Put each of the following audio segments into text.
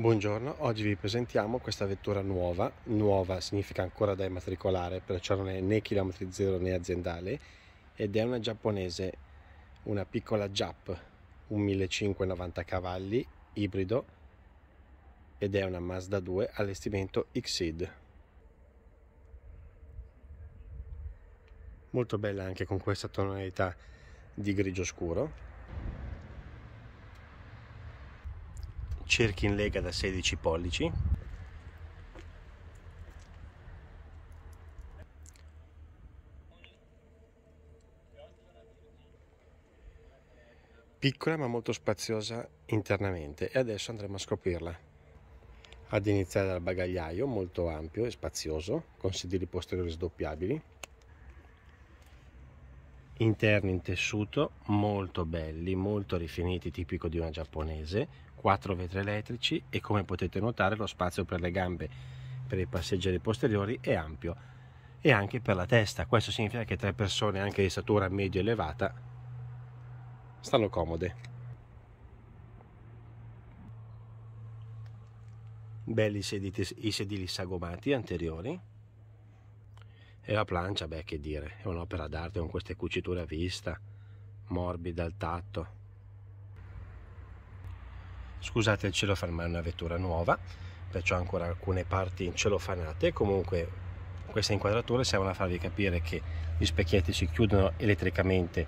Buongiorno, oggi vi presentiamo questa vettura nuova, nuova significa ancora da immatricolare, perciò non è né chilometri zero né aziendale, ed è una giapponese, una piccola Jap, un 1590 cavalli, ibrido, ed è una Mazda 2 allestimento Xid. Molto bella anche con questa tonalità di grigio scuro, cerchi in lega da 16 pollici piccola ma molto spaziosa internamente e adesso andremo a scoprirla ad iniziare dal bagagliaio molto ampio e spazioso con sedili posteriori sdoppiabili interni in tessuto molto belli molto rifiniti tipico di una giapponese quattro vetri elettrici e come potete notare lo spazio per le gambe per i passeggeri posteriori è ampio e anche per la testa questo significa che tre persone anche di statura medio elevata stanno comode belli sediti, i sedili sagomati anteriori e la plancia, beh, che dire, è un'opera d'arte con queste cuciture a vista, morbida al tatto. Scusate il ma è una vettura nuova, perciò ancora alcune parti incelofanate. Comunque, queste inquadrature servono a farvi capire che gli specchietti si chiudono elettricamente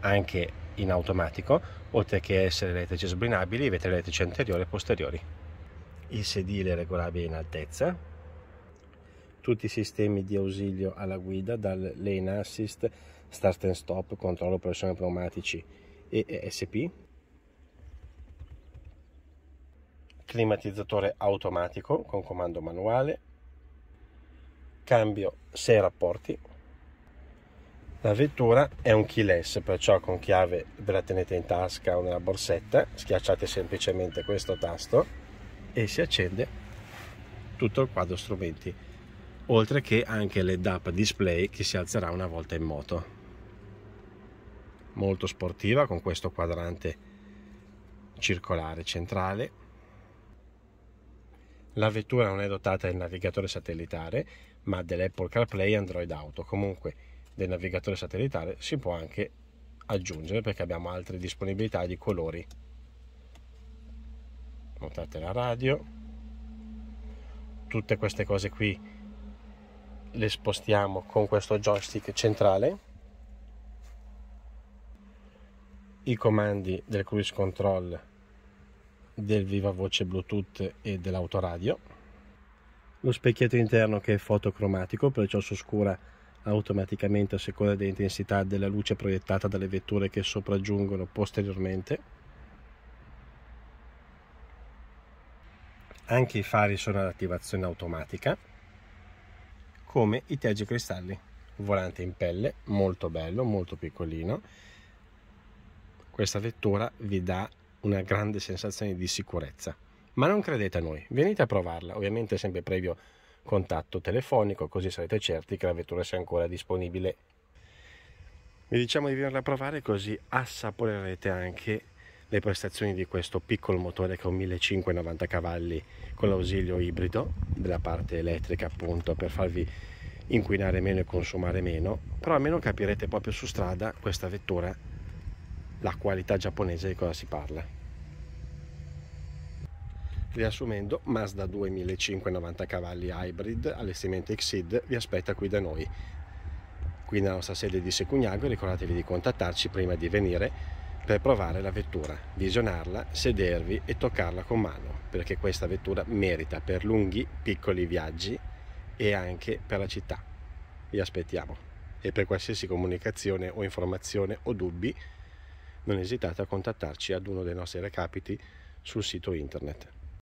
anche in automatico, oltre che essere elettrici sbrinabili, vetri elettrici anteriori e posteriori. Il sedile è regolabile in altezza, tutti i sistemi di ausilio alla guida, dal lane assist, start and stop, controllo pressione pneumatici e ESP, climatizzatore automatico con comando manuale, cambio 6 rapporti, la vettura è un keyless, perciò con chiave ve la tenete in tasca o nella borsetta, schiacciate semplicemente questo tasto e si accende tutto il quadro strumenti oltre che anche le DAP display che si alzerà una volta in moto molto sportiva con questo quadrante circolare centrale la vettura non è dotata del navigatore satellitare ma dell'Apple CarPlay Android Auto comunque del navigatore satellitare si può anche aggiungere perché abbiamo altre disponibilità di colori notate la radio tutte queste cose qui le spostiamo con questo joystick centrale i comandi del cruise control del viva voce bluetooth e dell'autoradio lo specchietto interno che è fotocromatico perciò si oscura automaticamente a seconda dell'intensità della luce proiettata dalle vetture che sopraggiungono posteriormente anche i fari sono ad attivazione automatica come i teggi cristalli volante in pelle molto bello molto piccolino questa vettura vi dà una grande sensazione di sicurezza ma non credete a noi venite a provarla ovviamente sempre previo contatto telefonico così sarete certi che la vettura sia ancora disponibile vi diciamo di venirla a provare così assaporerete anche le prestazioni di questo piccolo motore che ha 1590 cavalli con l'ausilio ibrido della parte elettrica appunto per farvi inquinare meno e consumare meno però almeno capirete proprio su strada questa vettura la qualità giapponese di cosa si parla riassumendo Mazda 2590 cavalli hybrid allestimento Xid vi aspetta qui da noi qui nella nostra sede di Secugnago ricordatevi di contattarci prima di venire per provare la vettura, visionarla, sedervi e toccarla con mano, perché questa vettura merita per lunghi, piccoli viaggi e anche per la città. Vi aspettiamo. E per qualsiasi comunicazione o informazione o dubbi, non esitate a contattarci ad uno dei nostri recapiti sul sito internet.